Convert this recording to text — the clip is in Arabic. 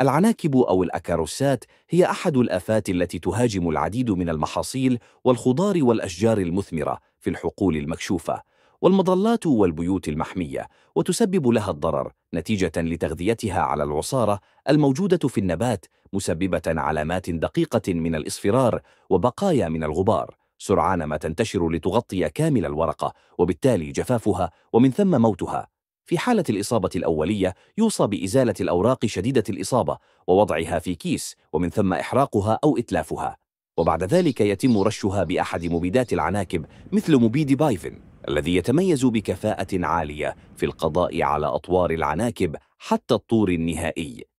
العناكب أو الأكاروسات هي أحد الآفات التي تهاجم العديد من المحاصيل والخضار والأشجار المثمرة في الحقول المكشوفة والمظلات والبيوت المحمية وتسبب لها الضرر نتيجة لتغذيتها على العصارة الموجودة في النبات مسببة علامات دقيقة من الإصفرار وبقايا من الغبار سرعان ما تنتشر لتغطي كامل الورقة وبالتالي جفافها ومن ثم موتها في حالة الإصابة الأولية يوصى بإزالة الأوراق شديدة الإصابة ووضعها في كيس ومن ثم إحراقها أو إتلافها وبعد ذلك يتم رشها بأحد مبيدات العناكب مثل مبيد بايفن الذي يتميز بكفاءة عالية في القضاء على أطوار العناكب حتى الطور النهائي